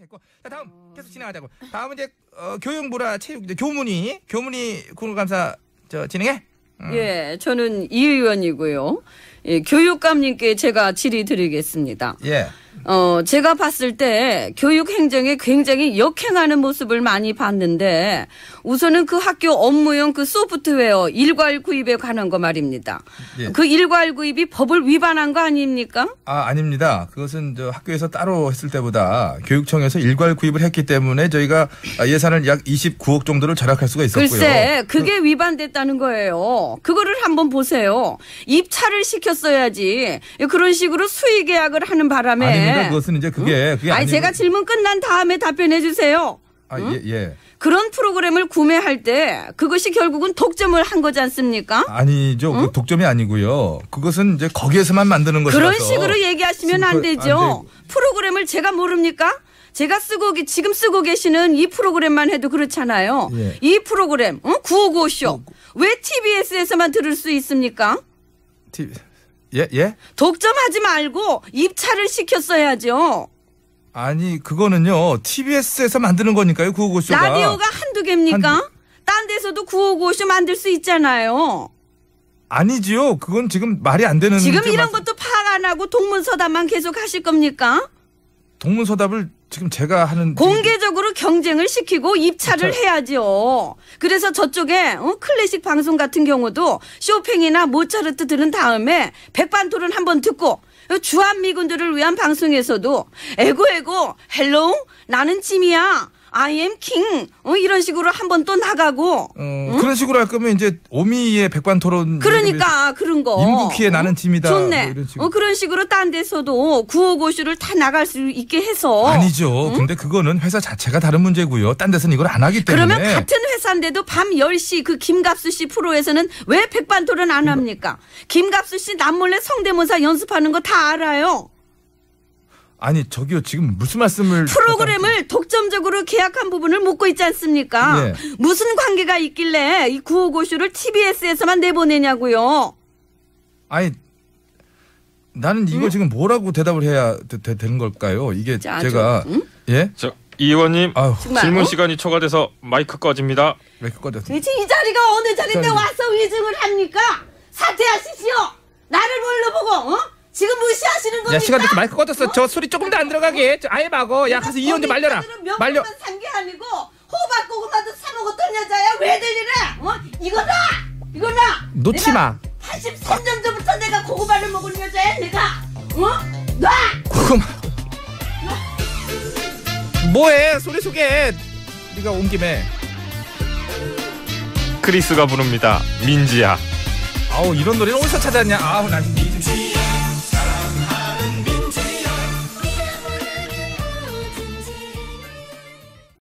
됐고 자 다음 어. 계속 진행하자고 다음은 이제 어, 교육부라 체육 교문이 교문이 국무감사 저 진행해 음. 예, 저는 이 의원이고요. 예, 교육감님께 제가 질의 드리겠습니다. 예. 어, 제가 봤을 때 교육 행정에 굉장히 역행하는 모습을 많이 봤는데 우선은 그 학교 업무용 그 소프트웨어 일괄 구입에 관한 거 말입니다. 예. 그 일괄 구입이 법을 위반한 거 아닙니까? 아, 아닙니다. 그것은 저 학교에서 따로 했을 때보다 교육청에서 일괄 구입을 했기 때문에 저희가 예산을 약 29억 정도를 절약할 수가 있었고요. 글쎄, 그게 위반됐다는 거예요. 그거를 한번 보세요. 입찰을 시켜 시켰어야지. 그런 식으로 수의 계약을 하는 바람에. 아닙니다. 그러니까 그것은 이제 그게. 응? 그게 아니, 아니 제가 그 질문 끝난 다음에 답변해 주세요. 아, 응? 예, 예. 그런 프로그램을 구매할 때 그것이 결국은 독점을 한 거지 않습니까? 아니죠. 그 응? 그 독점이 아니고요. 그것은 이제 거기에서만 만드는 거죠. 그런 식으로 얘기하시면 안 되죠. 안 프로그램을 제가 모릅니까? 제가 쓰고 지금 쓰고 계시는 이 프로그램만 해도 그렇잖아요. 예. 이 프로그램 응? 9595쇼 어, 왜 TBS에서만 들을 수 있습니까? TV. 예, 예? 독점하지 말고 입찰을 시켰어야죠. 아니, 그거는요. TBS에서 만드는 거니까요. 955쇼가. 라디오가 한두 개입니까? 한딴 데서도 955쇼 만들 수 있잖아요. 아니지요. 그건 지금 말이 안 되는 지금 이런 말 것도 파악 안 하고 동문서답만 계속 하실 겁니까? 동문서답을 지금 제가 하는 공개적으로 경쟁을 시키고 입찰을 입찰. 해야지요. 그래서 저쪽에 어, 클래식 방송 같은 경우도 쇼팽이나 모차르트 들은 다음에 백반토론 한 번 듣고 주한미군들을 위한 방송에서도 에고에고 헬로우 나는 짐이야 I am king 어, 이런 식으로 한 번 또 나가고 어, 응? 그런 식으로 할 거면 이제 오미의 백반토론 그러니까 그런 거 임국희의 어? 나는 짐이다 뭐 좋네 뭐 어, 그런 식으로 딴 데서도 구호고쇼를 다 나갈 수 있게 해서 아니죠 응? 근데 그거는 회사 자체가 다른 문제고요 딴 데서는 이걸 안 하기 때문에 그러면 같은 회사인데도 밤 10시 그 김갑수 씨 프로에서는 왜 백반토론 안 합니까 김갑수 씨 남몰래 성대모사 연습하는 거 다 알아요 아니 저기요 지금 무슨 말씀을 프로그램을 독점적으로 계약한 부분을 묻고 있지 않습니까? 예. 무슨 관계가 있길래 이 구호고쇼를 TBS에서만 내보내냐고요. 아니 나는 이거 음? 지금 뭐라고 대답을 해야 되, 되- 되는 걸까요? 이게 자, 제가 응? 음? 예? 저, 이 의원님 질문 어? 시간이 초과돼서 마이크 꺼집니다. 마이크 꺼졌어? 대체 이 자리가 어느 자리인데 저기- 와서 위증을 합니까? 사퇴하시시오 나를 뭘러 보고 어? 지금 무시하시는 뭐 겁니까? 야 시간 됐어 마이크 꺼졌어 뭐? 저 소리 조금 더안 들어가게 저 아예 막어 야 가서 이혼 좀 말려라 말려 산게 아니고 호박 고구마도 사 먹었던 여자야 왜 들리래? 어? 이거다 이거다 놓지 마 83년 전부터 내가 고구마를 먹은 여자야 내가 어? 놔 고구마 뭐해 소리 소개 네가 온 김에 크리스가 부릅니다 민지야 아우 이런 노래를 어디서 찾았냐 아우 난